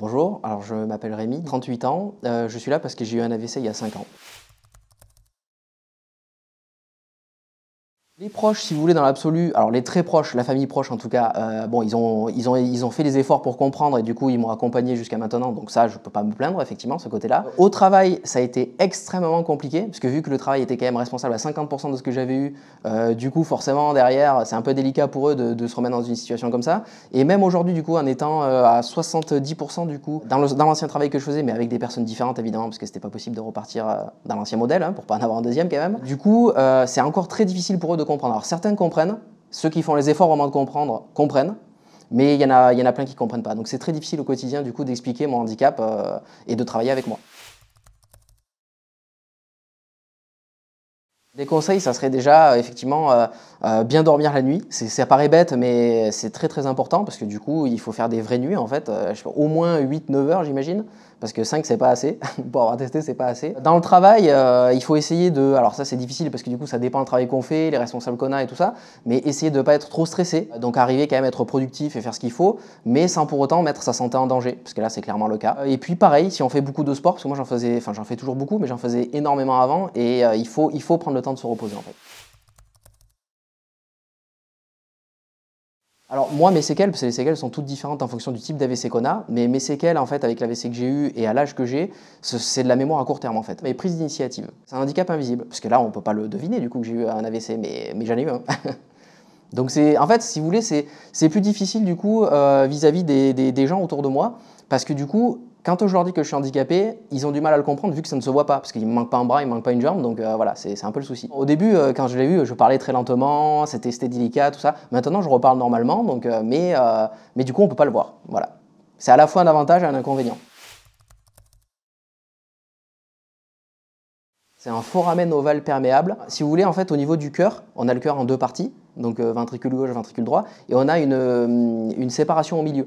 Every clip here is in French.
Bonjour, alors je m'appelle Rémi, 38 ans. Euh, je suis là parce que j'ai eu un AVC il y a 5 ans. Les proches, si vous voulez, dans l'absolu, alors les très proches, la famille proche en tout cas, euh, bon, ils ont, ils, ont, ils ont fait des efforts pour comprendre et du coup, ils m'ont accompagné jusqu'à maintenant. Donc ça, je ne peux pas me plaindre, effectivement, ce côté-là. Au travail, ça a été extrêmement compliqué, parce que vu que le travail était quand même responsable à 50% de ce que j'avais eu, euh, du coup, forcément, derrière, c'est un peu délicat pour eux de, se remettre dans une situation comme ça. Et même aujourd'hui, du coup, en étant euh, à 70% du coup, dans l'ancien travail que je faisais, mais avec des personnes différentes, évidemment, parce que c'était pas possible de repartir dans l'ancien modèle, pour hein, pour pas en avoir un deuxième quand même. Du coup, c'est encore très difficile pour eux de comprendre. Alors certains comprennent, ceux qui font les efforts vraiment de comprendre comprennent, mais il y, en a, plein qui ne comprennent pas. Donc c'est très difficile au quotidien du coup d'expliquer mon handicap euh, et de travailler avec moi. Des conseils, ça serait déjà euh, effectivement euh, bien dormir la nuit. Ça paraît bête, mais c'est très très important parce que du coup, il faut faire des vraies nuits en fait, au moins 8-9 heures j'imagine parce que 5 c'est pas assez, pour avoir testé c'est pas assez. Dans le travail, euh, il faut essayer de, alors ça c'est difficile parce que du coup ça dépend du travail qu'on fait, les responsables qu'on a et tout ça, mais essayer de ne pas être trop stressé, donc arriver quand même à être productif et faire ce qu'il faut, mais sans pour autant mettre sa santé en danger, parce que là c'est clairement le cas. Euh, et puis pareil, si on fait beaucoup de sport, parce que moi j'en faisais, enfin j'en fais toujours beaucoup, mais j'en faisais énormément avant, et euh, il, faut, il faut prendre le temps de se reposer en fait. Alors moi, mes séquelles, parce que les séquelles sont toutes différentes en fonction du type d'AVC qu'on a, mais mes séquelles, en fait, avec l'AVC que j'ai eu et à l'âge que j'ai, c'est de la mémoire à court terme, en fait. Mais prise d'initiative, c'est un handicap invisible, parce que là, on ne peut pas le deviner, du coup, que j'ai eu un AVC, mais, mais j'en ai eu un. Donc c'est, en fait, si vous voulez, c'est plus difficile, du coup, euh, vis-à-vis des gens autour de moi, parce que du coup, quand je leur dis que je suis handicapé, ils ont du mal à le comprendre vu que ça ne se voit pas, parce qu'il me manque pas un bras, il me manque pas une jambe, donc euh, voilà, c'est un peu le souci. Au début, euh, quand je l'ai vu, je parlais très lentement, c'était délicat, tout ça. Maintenant, je reparle normalement, euh, mais, du coup, on ne peut pas le voir. Voilà. C'est à la fois un avantage et un inconvénient. C'est un foramen ovale perméable. Si vous voulez, en fait, au niveau du cœur, on a le cœur en deux parties, donc ventricule gauche, ventricule droit, et on a une séparation au milieu.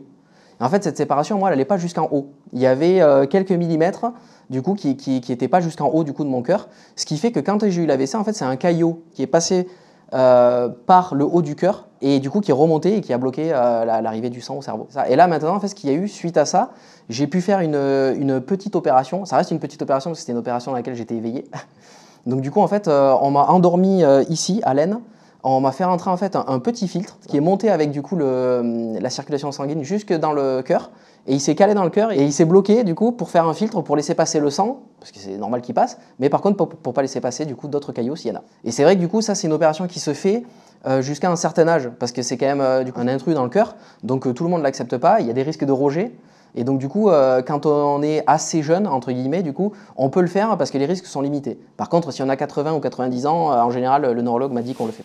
En fait, cette séparation, moi, elle n'allait pas jusqu'en haut. Il y avait euh, quelques millimètres, du coup, qui n'étaient pas jusqu'en haut du coup de mon cœur. Ce qui fait que quand j'ai eu l'AVC, en fait, c'est un caillot qui est passé euh, par le haut du cœur et du coup qui est remonté et qui a bloqué euh, l'arrivée du sang au cerveau. Et là maintenant, en fait, ce qu'il y a eu suite à ça, j'ai pu faire une, petite opération. Ça reste une petite opération parce que c'était une opération dans laquelle j'étais éveillé. Donc du coup, en fait, on m'a endormi ici à l'aine on m'a fait rentrer en fait un, petit filtre qui est monté avec du coup la circulation sanguine jusque dans le cœur et il s'est calé dans le cœur et il s'est bloqué du coup pour faire un filtre pour laisser passer le sang parce que c'est normal qu'il passe mais par contre pour, ne pas laisser passer du coup d'autres cailloux s'il y en a et c'est vrai que du coup ça c'est une opération qui se fait euh, jusqu'à un certain âge parce que c'est quand même euh, du un intrus dans le cœur donc euh, tout le monde l'accepte pas il y a des risques de roger. et donc du coup, quand on est assez jeune, entre guillemets, du coup, on peut le faire parce que les risques sont limités. Par contre, si on a 80 ou 90 ans, en général, le neurologue m'a dit qu'on le fait.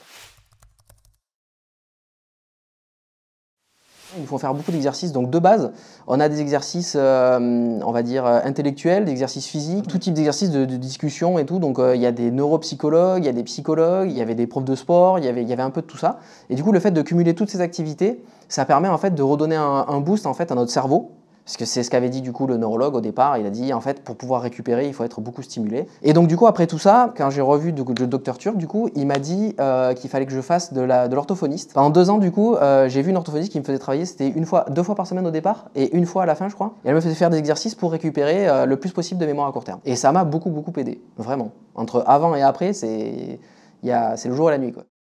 faut faire beaucoup d'exercices. Donc de base, on a des exercices, euh, on va dire, euh, intellectuels, des exercices physiques, tout type d'exercices de, discussion et tout. Donc euh, il y a des neuropsychologues, il y a des psychologues, il y avait des profs de sport, y il y avait un peu de tout ça. Et du coup, le fait de cumuler toutes ces activités, ça permet en fait de redonner un, un boost en fait à notre cerveau parce que c'est ce qu'avait dit du coup le neurologue au départ. Il a dit en fait pour pouvoir récupérer, il faut être beaucoup stimulé. Et donc du coup après tout ça, quand j'ai revu le docteur Turc, du coup il m'a dit euh, qu'il fallait que je fasse de l'orthophoniste. De Pendant deux ans du coup, euh, j'ai vu une orthophoniste qui me faisait travailler. C'était une fois, deux fois par semaine au départ et une fois à la fin je crois. Et elle me faisait faire des exercices pour récupérer euh, le plus possible de mémoire à court terme. Et ça m'a beaucoup beaucoup aidé, vraiment. Entre avant et après, c'est c'est le jour et la nuit quoi.